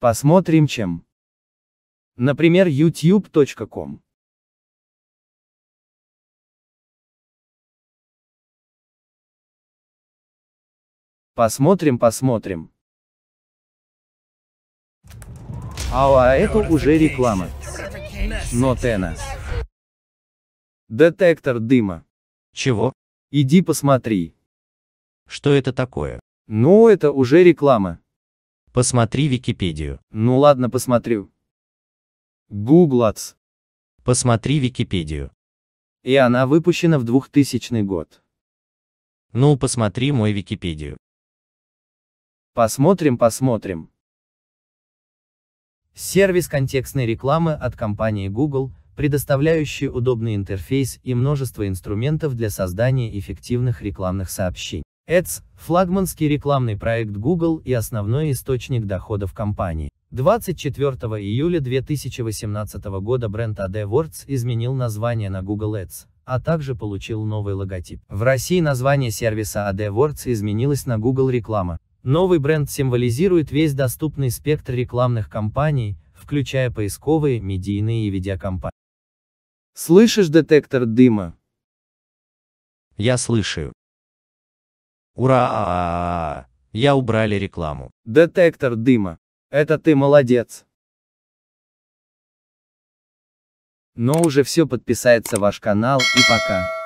Посмотрим чем. Например, youtube.com. Посмотрим, посмотрим. А, а это уже реклама. Но Тена. Детектор дыма. Чего? Иди посмотри. Что это такое? Ну, это уже реклама. Посмотри Википедию. Ну ладно, посмотрю. Google Ads. Посмотри Википедию. И она выпущена в 2000 год. Ну, посмотри мой Википедию. Посмотрим, посмотрим. Сервис контекстной рекламы от компании Google, предоставляющий удобный интерфейс и множество инструментов для создания эффективных рекламных сообщений. Ads – флагманский рекламный проект Google и основной источник доходов компании. 24 июля 2018 года бренд AdWords изменил название на Google Ads, а также получил новый логотип. В России название сервиса AdWords изменилось на Google Реклама. Новый бренд символизирует весь доступный спектр рекламных кампаний, включая поисковые, медийные и видеокомпании. Слышишь детектор дыма? Я слышу. Ура! Я убрали рекламу. Детектор дыма. Это ты молодец. Но уже все подписается ваш канал и пока.